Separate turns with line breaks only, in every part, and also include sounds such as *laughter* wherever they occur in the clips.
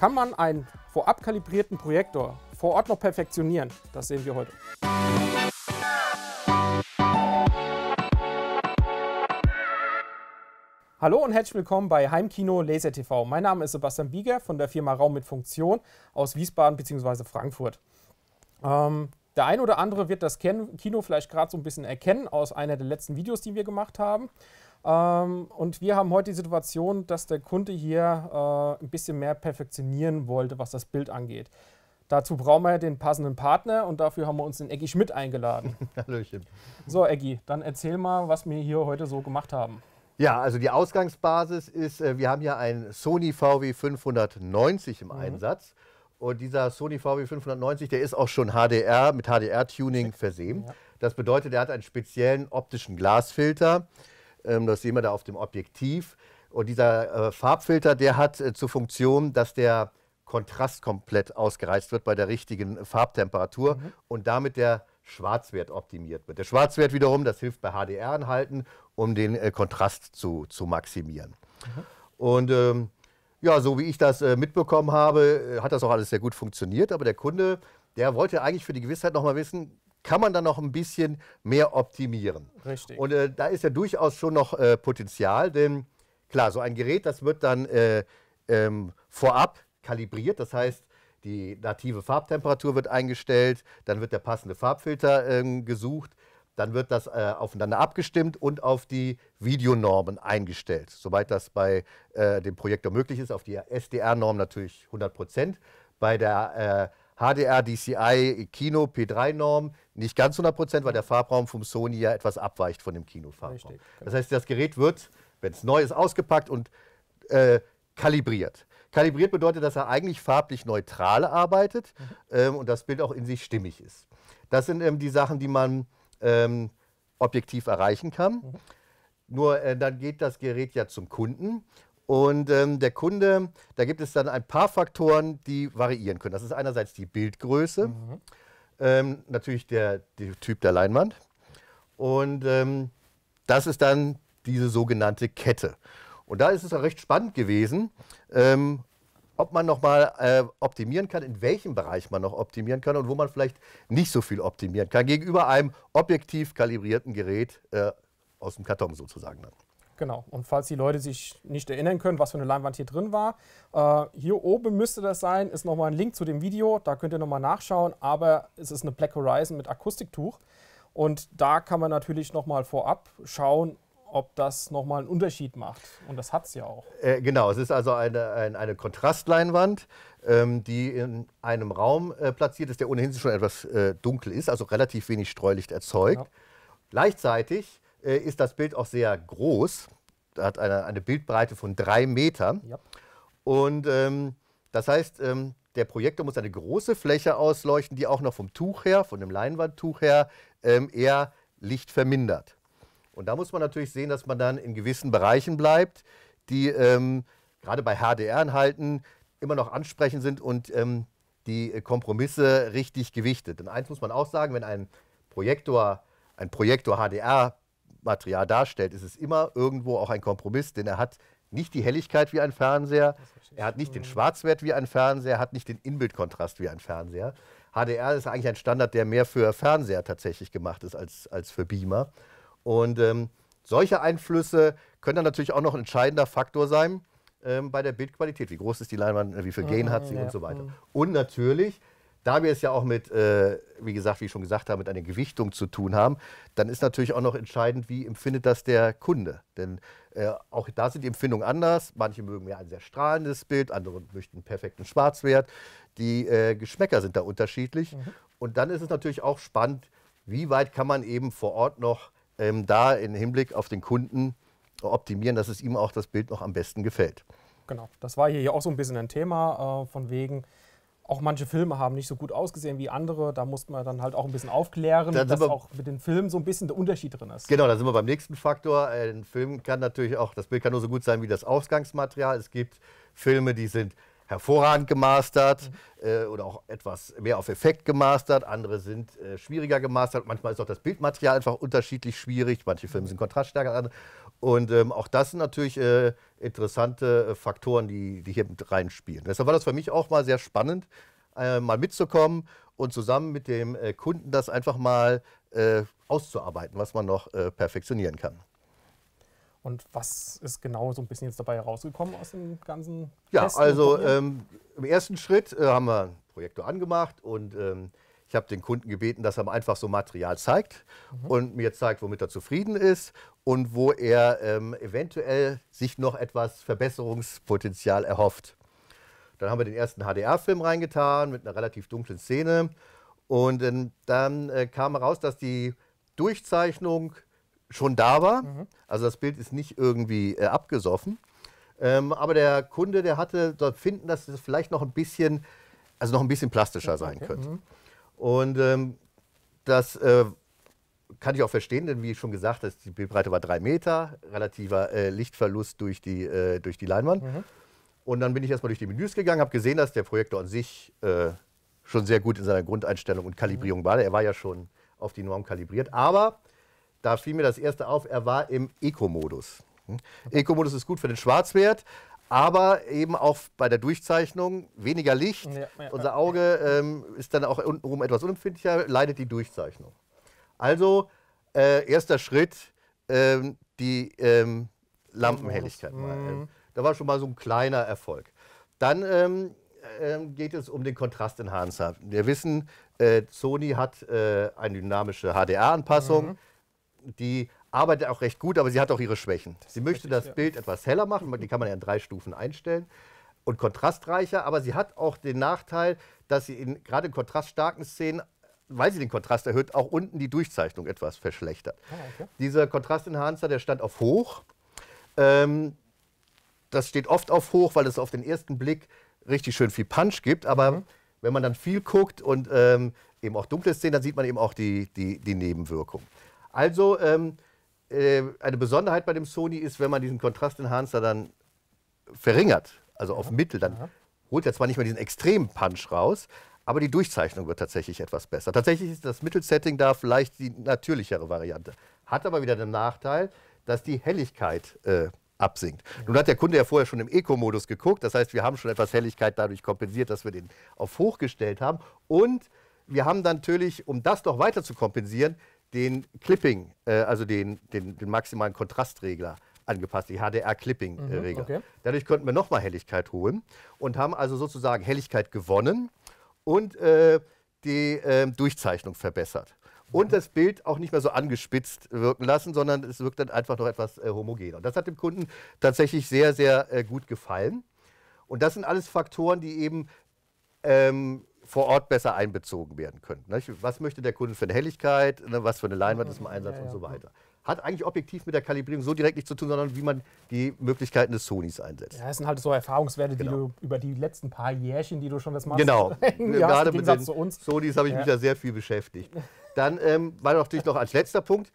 Kann man einen vorab kalibrierten Projektor vor Ort noch perfektionieren? Das sehen wir heute. Hallo und herzlich willkommen bei Heimkino Laser TV. Mein Name ist Sebastian Bieger von der Firma Raum mit Funktion aus Wiesbaden bzw. Frankfurt. Ähm, der ein oder andere wird das Kino vielleicht gerade so ein bisschen erkennen aus einer der letzten Videos, die wir gemacht haben. Ähm, und wir haben heute die Situation, dass der Kunde hier äh, ein bisschen mehr perfektionieren wollte, was das Bild angeht. Dazu brauchen wir den passenden Partner und dafür haben wir uns den Eggy Schmidt eingeladen. *laughs* Hallöchen. So, Eggy, dann erzähl mal, was wir hier heute so gemacht haben.
Ja, also die Ausgangsbasis ist, äh, wir haben hier einen Sony VW 590 im mhm. Einsatz. Und dieser Sony VW 590, der ist auch schon HDR mit HDR-Tuning versehen. Ja. Das bedeutet, er hat einen speziellen optischen Glasfilter. Ähm, das sehen wir da auf dem Objektiv. Und dieser äh, Farbfilter, der hat äh, zur Funktion, dass der Kontrast komplett ausgereizt wird bei der richtigen Farbtemperatur mhm. und damit der Schwarzwert optimiert wird. Der Schwarzwert wiederum, das hilft bei HDR-Anhalten, um den äh, Kontrast zu, zu maximieren. Mhm. Und ähm, ja, so wie ich das äh, mitbekommen habe, äh, hat das auch alles sehr gut funktioniert. Aber der Kunde, der wollte eigentlich für die Gewissheit nochmal wissen, kann man dann noch ein bisschen mehr optimieren. Richtig. Und äh, da ist ja durchaus schon noch äh, Potenzial, denn klar, so ein Gerät, das wird dann äh, ähm, vorab kalibriert, das heißt, die native Farbtemperatur wird eingestellt, dann wird der passende Farbfilter ähm, gesucht, dann wird das äh, aufeinander abgestimmt und auf die Videonormen eingestellt, soweit das bei äh, dem Projektor möglich ist, auf die SDR-Norm natürlich 100 Prozent. Bei der äh, HDR, DCI, Kino, P3-Norm, nicht ganz 100 weil der Farbraum vom Sony ja etwas abweicht von dem Kinofarbraum. Richtig, genau. Das heißt, das Gerät wird, wenn es neu ist, ausgepackt und äh, kalibriert. Kalibriert bedeutet, dass er eigentlich farblich neutral arbeitet mhm. ähm, und das Bild auch in sich stimmig ist. Das sind ähm, die Sachen, die man ähm, objektiv erreichen kann. Mhm. Nur äh, dann geht das Gerät ja zum Kunden und ähm, der Kunde, da gibt es dann ein paar Faktoren, die variieren können. Das ist einerseits die Bildgröße, mhm. ähm, natürlich der, der, Typ der Leinwand. Und ähm, das ist dann diese sogenannte Kette. Und da ist es auch recht spannend gewesen, ähm, ob man nochmal äh, optimieren kann, in welchem Bereich man noch optimieren kann und wo man vielleicht nicht so viel optimieren kann, gegenüber einem objektiv kalibrierten Gerät äh, aus dem Karton sozusagen. Dann.
Genau. Und falls die Leute sich nicht erinnern können, was für eine Leinwand hier drin war, äh, hier oben müsste das sein, ist nochmal ein Link zu dem Video, da könnt ihr nochmal nachschauen, aber es ist eine Black Horizon mit Akustiktuch und da kann man natürlich nochmal vorab schauen, ob das nochmal einen Unterschied macht. Und das hat es ja auch.
Äh, genau, es ist also eine, eine, eine Kontrastleinwand, ähm, die in einem Raum äh, platziert ist, der ohnehin schon etwas äh, dunkel ist, also relativ wenig Streulicht erzeugt. Ja. Gleichzeitig äh, ist das Bild auch sehr groß. Hat eine, eine Bildbreite von drei Metern. Ja. Und ähm, das heißt, ähm, der Projektor muss eine große Fläche ausleuchten, die auch noch vom Tuch her, von dem Leinwandtuch her, ähm, eher Licht vermindert. Und da muss man natürlich sehen, dass man dann in gewissen Bereichen bleibt, die ähm, gerade bei HDR-Inhalten immer noch ansprechend sind und ähm, die Kompromisse richtig gewichtet. Denn eins muss man auch sagen, wenn ein Projektor, ein Projektor HDR Material darstellt, ist es immer irgendwo auch ein Kompromiss, denn er hat nicht die Helligkeit wie ein Fernseher, er hat nicht den mhm. Schwarzwert wie ein Fernseher, er hat nicht den Inbildkontrast wie ein Fernseher. HDR ist eigentlich ein Standard, der mehr für Fernseher tatsächlich gemacht ist als, als für Beamer. Und ähm, solche Einflüsse können dann natürlich auch noch ein entscheidender Faktor sein ähm, bei der Bildqualität. Wie groß ist die Leinwand, wie viel Gain ah, hat sie ja, und so weiter. Und natürlich da wir es ja auch mit, äh, wie gesagt, wie ich schon gesagt habe, mit einer Gewichtung zu tun haben, dann ist natürlich auch noch entscheidend, wie empfindet das der Kunde. Denn äh, auch da sind die Empfindungen anders. Manche mögen ja ein sehr strahlendes Bild, andere möchten einen perfekten Schwarzwert. Die äh, Geschmäcker sind da unterschiedlich. Mhm. Und dann ist es natürlich auch spannend, wie weit kann man eben vor Ort noch ähm, da im Hinblick auf den Kunden optimieren, dass es ihm auch das Bild noch am besten gefällt.
Genau, das war hier auch so ein bisschen ein Thema äh, von wegen, auch manche Filme haben nicht so gut ausgesehen wie andere. Da muss man dann halt auch ein bisschen aufklären, da dass auch mit den Filmen so ein bisschen der Unterschied drin ist.
Genau, da sind wir beim nächsten Faktor. Äh, ein Film kann natürlich auch, das Bild kann nur so gut sein wie das Ausgangsmaterial. Es gibt Filme, die sind hervorragend gemastert äh, oder auch etwas mehr auf Effekt gemastert. Andere sind äh, schwieriger gemastert. Manchmal ist auch das Bildmaterial einfach unterschiedlich schwierig. Manche Filme sind kontraststärker. Andere. Und ähm, auch das sind natürlich äh, interessante äh, Faktoren, die, die hier mit reinspielen. Deshalb war das für mich auch mal sehr spannend, äh, mal mitzukommen und zusammen mit dem äh, Kunden das einfach mal äh, auszuarbeiten, was man noch äh, perfektionieren kann.
Und was ist genau so ein bisschen jetzt dabei herausgekommen aus dem ganzen? Ja, Testen also ähm,
im ersten Schritt haben wir einen Projektor angemacht und ähm, ich habe den Kunden gebeten, dass er mir einfach so Material zeigt mhm. und mir zeigt, womit er zufrieden ist und wo er ähm, eventuell sich noch etwas Verbesserungspotenzial erhofft. Dann haben wir den ersten HDR-Film reingetan mit einer relativ dunklen Szene. Und ähm, dann äh, kam heraus, dass die Durchzeichnung schon da war. Mhm. Also das Bild ist nicht irgendwie äh, abgesoffen. Ähm, aber der Kunde, der hatte dort finden, dass es vielleicht noch ein bisschen, also noch ein bisschen plastischer sein könnte. Mhm. Und ähm, das äh, kann ich auch verstehen, denn wie schon gesagt, das, die Bildbreite war drei Meter, relativer äh, Lichtverlust durch die, äh, durch die Leinwand. Mhm. Und dann bin ich erstmal durch die Menüs gegangen, habe gesehen, dass der Projektor an sich äh, schon sehr gut in seiner Grundeinstellung und Kalibrierung mhm. war. Er war ja schon auf die Norm kalibriert. Aber da fiel mir das erste auf, er war im Eco-Modus. Hm? Eco-Modus ist gut für den Schwarzwert, aber eben auch bei der Durchzeichnung weniger Licht. Ja, ja, Unser Auge ähm, ist dann auch untenrum etwas unempfindlicher, leidet die Durchzeichnung. Also äh, erster Schritt, ähm, die ähm, Lampenhelligkeit. Mhm. Da war schon mal so ein kleiner Erfolg. Dann ähm, ähm, geht es um den Kontrastenhanser. Wir wissen, äh, Sony hat äh, eine dynamische HDR-Anpassung, mhm. die arbeitet auch recht gut, aber sie hat auch ihre Schwächen. Sie möchte richtig, das ja. Bild etwas heller machen, die kann man ja in drei Stufen einstellen und kontrastreicher, aber sie hat auch den Nachteil, dass sie in gerade in kontraststarken Szenen weil sie den Kontrast erhöht, auch unten die Durchzeichnung etwas verschlechtert. Ah, okay. Dieser Kontrastenhancer, der stand auf hoch. Ähm, das steht oft auf hoch, weil es auf den ersten Blick richtig schön viel Punch gibt. Aber mhm. wenn man dann viel guckt und ähm, eben auch dunkle Szenen, dann sieht man eben auch die, die, die Nebenwirkung. Also ähm, äh, eine Besonderheit bei dem Sony ist, wenn man diesen Kontrastenhancer dann verringert, also auf ja. Mittel, dann ja. holt er zwar nicht mehr diesen extremen Punch raus, aber die Durchzeichnung wird tatsächlich etwas besser. Tatsächlich ist das Mittelsetting da vielleicht die natürlichere Variante. Hat aber wieder den Nachteil, dass die Helligkeit äh, absinkt. Ja. Nun hat der Kunde ja vorher schon im Eco-Modus geguckt. Das heißt, wir haben schon etwas Helligkeit dadurch kompensiert, dass wir den auf hoch gestellt haben. Und wir haben dann natürlich, um das noch weiter zu kompensieren, den Clipping, äh, also den, den, den, maximalen Kontrastregler angepasst, die HDR-Clipping-Regler. Äh, mhm, okay. Dadurch konnten wir nochmal Helligkeit holen und haben also sozusagen Helligkeit gewonnen und äh, die ähm, Durchzeichnung verbessert. Und mhm. das Bild auch nicht mehr so angespitzt wirken lassen, sondern es wirkt dann einfach noch etwas äh, homogener. Und das hat dem Kunden tatsächlich sehr, sehr äh, gut gefallen. Und das sind alles Faktoren, die eben ähm, vor Ort besser einbezogen werden können. Was möchte der Kunde für eine Helligkeit, ne? was für eine Leinwand ist im Einsatz ja, ja. und so weiter. Hat eigentlich objektiv mit der Kalibrierung so direkt nichts zu tun, sondern wie man die Möglichkeiten des Sonys einsetzt.
Ja, das sind halt so Erfahrungswerte, genau. die du über die letzten paar Jährchen, die du schon das machst, genau. *laughs* gerade also mit den Sonys habe ich ja. mich da
sehr viel beschäftigt. Dann ähm, war natürlich noch als letzter Punkt,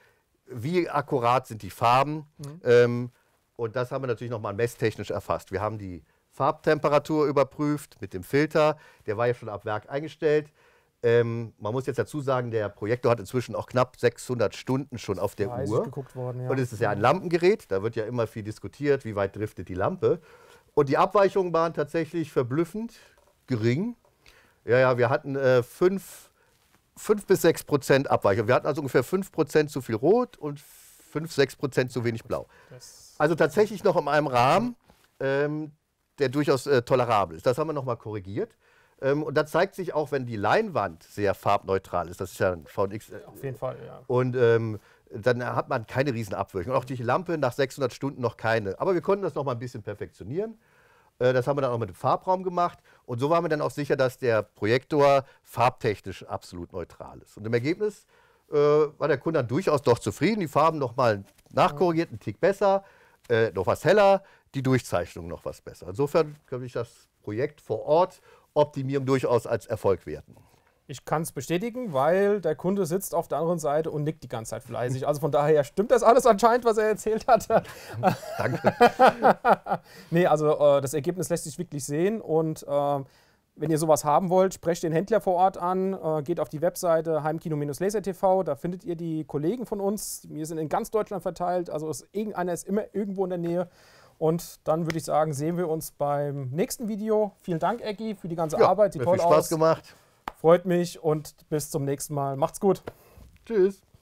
wie akkurat sind die Farben? Mhm. Ähm, und das haben wir natürlich nochmal messtechnisch erfasst. Wir haben die Farbtemperatur überprüft mit dem Filter. Der war ja schon ab Werk eingestellt. Ähm, man muss jetzt dazu sagen, der Projektor hat inzwischen auch knapp 600 Stunden schon auf der Uhr. Geguckt worden, ja. Und es ist ja ein Lampengerät, da wird ja immer viel diskutiert, wie weit driftet die Lampe. Und die Abweichungen waren tatsächlich verblüffend gering. Ja, ja, wir hatten 5 äh, bis 6 Prozent Abweichung. Wir hatten also ungefähr 5 Prozent zu viel Rot und 5, 6 Prozent zu wenig Blau. Also tatsächlich noch in einem Rahmen. Ähm, der durchaus äh, tolerabel ist. Das haben wir nochmal korrigiert. Ähm, und da zeigt sich auch, wenn die Leinwand sehr farbneutral ist, das ist ja ein VNX. Äh, Auf jeden Fall, ja. Und ähm, dann hat man keine riesen Abweichung. Und auch die Lampe nach 600 Stunden noch keine. Aber wir konnten das nochmal ein bisschen perfektionieren. Äh, das haben wir dann auch mit dem Farbraum gemacht. Und so waren wir dann auch sicher, dass der Projektor farbtechnisch absolut neutral ist. Und im Ergebnis äh, war der Kunde dann durchaus doch zufrieden. Die Farben nochmal nachkorrigiert, einen Tick besser äh, noch was heller, die Durchzeichnung noch was besser. Insofern kann ich das Projekt vor Ort Optimierung durchaus als Erfolg werten.
Ich kann es bestätigen, weil der Kunde sitzt auf der anderen Seite und nickt die ganze Zeit fleißig. Also von daher stimmt das alles anscheinend, was er erzählt hat. *laughs* *laughs*
Danke.
nee, also äh, das Ergebnis lässt sich wirklich sehen und äh, wenn ihr sowas haben wollt, sprecht den Händler vor Ort an, äh, geht auf die Webseite heimkino-lasertv, da findet ihr die Kollegen von uns. Wir sind in ganz Deutschland verteilt, also ist, irgendeiner ist immer irgendwo in der Nähe. Und dann würde ich sagen, sehen wir uns beim nächsten Video. Vielen Dank, Eggy, für die ganze ja, Arbeit. Sieht toll viel Spaß aus. gemacht. Freut mich und bis zum nächsten Mal. Macht's gut. Tschüss.